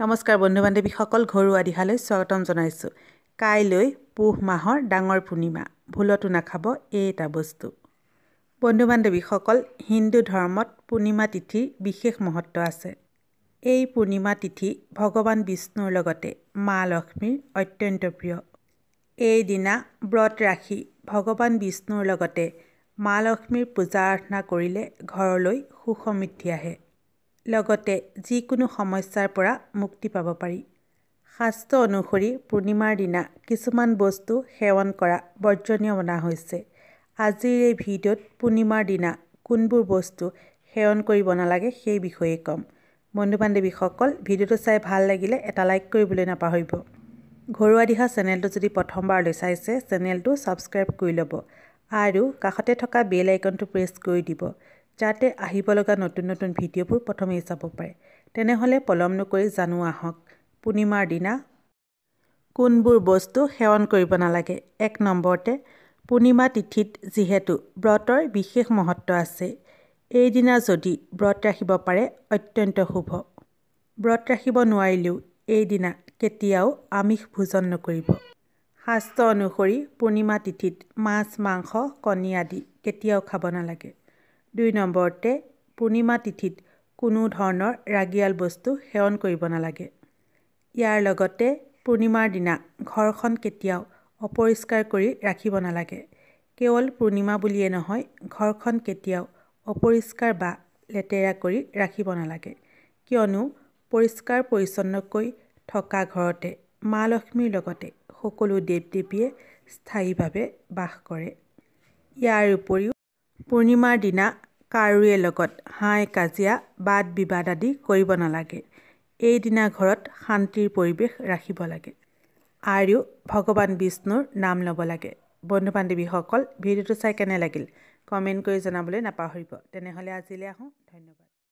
নমস্কাৰ বন্ধু বান্ধৱীসকল ঘৰুৱা দিহালৈ স্বাগতম জনাইছোঁ কাইলৈ পুহ মাহৰ ডাঙৰ পূৰ্ণিমা ভুলতো নাখাব এই এটা বস্তু বন্ধু বান্ধৱীসকল হিন্দু ধৰ্মত পূৰ্ণিমা তিথিৰ বিশেষ মহত্ব আছে এই পূৰ্ণিমা তিথি ভগৱান বিষ্ণুৰ লগতে মা লক্ষ্মীৰ অত্যন্ত প্ৰিয় এইদিনা ব্ৰত ৰাখি ভগৱান বিষ্ণুৰ লগতে মা লক্ষ্মীৰ পূজা আৰাধনা কৰিলে ঘৰলৈ সুসমৃদ্ধি আহে লগতে যিকোনো সমস্যাৰ পৰা মুক্তি পাব পাৰি শাস্ত্ৰ অনুসৰি পূৰ্ণিমাৰ দিনা কিছুমান বস্তু সেৱন কৰা বৰ্জনীয় মনা হৈছে আজিৰ এই ভিডিঅ'ত পূৰ্ণিমাৰ দিনা কোনবোৰ বস্তু সেৱন কৰিব নালাগে সেই বিষয়ে ক'ম বন্ধু বান্ধৱীসকল ভিডিঅ'টো চাই ভাল লাগিলে এটা লাইক কৰিবলৈ নাপাহৰিব ঘৰুৱা দিহা চেনেলটো যদি প্ৰথমবাৰলৈ চাইছে চেনেলটো ছাবস্ক্ৰাইব কৰি ল'ব আৰু কাষতে থকা বেল আইকনটো প্ৰেছ কৰি দিব যাতে আহিব লগা নতুন নতুন ভিডিঅ'বোৰ প্ৰথমেই চাব পাৰে তেনেহ'লে পলম নকৰি জানো আহক পূৰ্ণিমাৰ দিনা কোনবোৰ বস্তু সেৱন কৰিব নালাগে এক নম্বৰতে পূৰ্ণিমা তিথিত যিহেতু ব্ৰতৰ বিশেষ মহত্ব আছে এইদিনা যদি ব্ৰত ৰাখিব পাৰে অত্যন্ত শুভ ব্ৰত ৰাখিব নোৱাৰিলেও এইদিনা কেতিয়াও আমিষ ভোজন নকৰিব শাস্ত্ৰ অনুসৰি পূৰ্ণিমা তিথিত মাছ মাংস কণী আদি কেতিয়াও খাব নালাগে দুই নম্বৰতে পূৰ্ণিমা তিথিত কোনো ধৰণৰ ৰাগিয়াল বস্তু সেৱন কৰিব নালাগে ইয়াৰ লগতে পূৰ্ণিমাৰ দিনা ঘৰখন কেতিয়াও অপৰিষ্কাৰ কৰি ৰাখিব নালাগে কেৱল পূৰ্ণিমা বুলিয়ে নহয় ঘৰখন কেতিয়াও অপৰিষ্কাৰ বা লেতেৰা কৰি ৰাখিব নালাগে কিয়নো পৰিষ্কাৰ পৰিচ্ছন্নকৈ থকা ঘৰতে মা লক্ষ্মীৰ লগতে সকলো দেৱ দেৱীয়ে স্থায়ীভাৱে বাস কৰে ইয়াৰ উপৰিও পূৰ্ণিমাৰ দিনা কাৰোৱে লগত হাই কাজিয়া বাদ বিবাদ আদি কৰিব নালাগে এইদিনা ঘৰত শান্তিৰ পৰিৱেশ ৰাখিব লাগে আৰু ভগৱান বিষ্ণুৰ নাম ল'ব লাগে বন্ধু বান্ধৱীসকল ভিডিঅ'টো চাই কেনে লাগিল কমেণ্ট কৰি জনাবলৈ নাপাহৰিব তেনেহ'লে আজিলৈ আহোঁ ধন্যবাদ